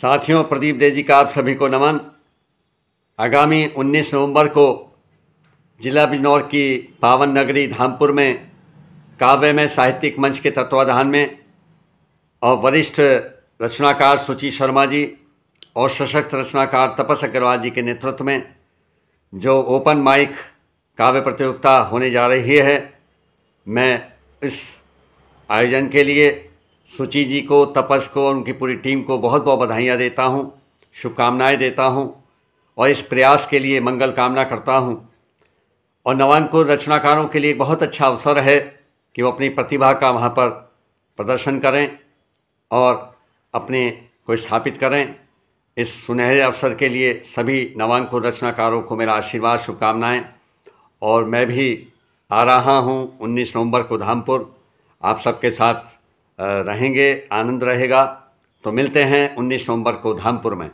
साथियों प्रदीप दे जी का आप सभी को नमन आगामी 19 नवंबर को जिला बिजनौर की पावन नगरी धामपुर में काव्य में साहित्यिक मंच के तत्वाधान में और वरिष्ठ रचनाकार सुचि शर्मा जी और सशक्त रचनाकार तपस अग्रवाल जी के नेतृत्व में जो ओपन माइक काव्य प्रतियोगिता होने जा रही है मैं इस आयोजन के लिए सुचि जी को तपस को और उनकी पूरी टीम को बहुत बहुत बधाइयाँ देता हूँ शुभकामनाएँ देता हूँ और इस प्रयास के लिए मंगल कामना करता हूँ और नवांकुर रचनाकारों के लिए बहुत अच्छा अवसर है कि वो अपनी प्रतिभा का वहाँ पर प्रदर्शन करें और अपने को स्थापित करें इस सुनहरे अवसर के लिए सभी नवांकुर रचनाकारों को मेरा आशीर्वाद शुभकामनाएँ और मैं भी आ रहा हूँ 19 नवंबर को धामपुर आप सबके साथ रहेंगे आनंद रहेगा तो मिलते हैं 19 नवंबर को धामपुर में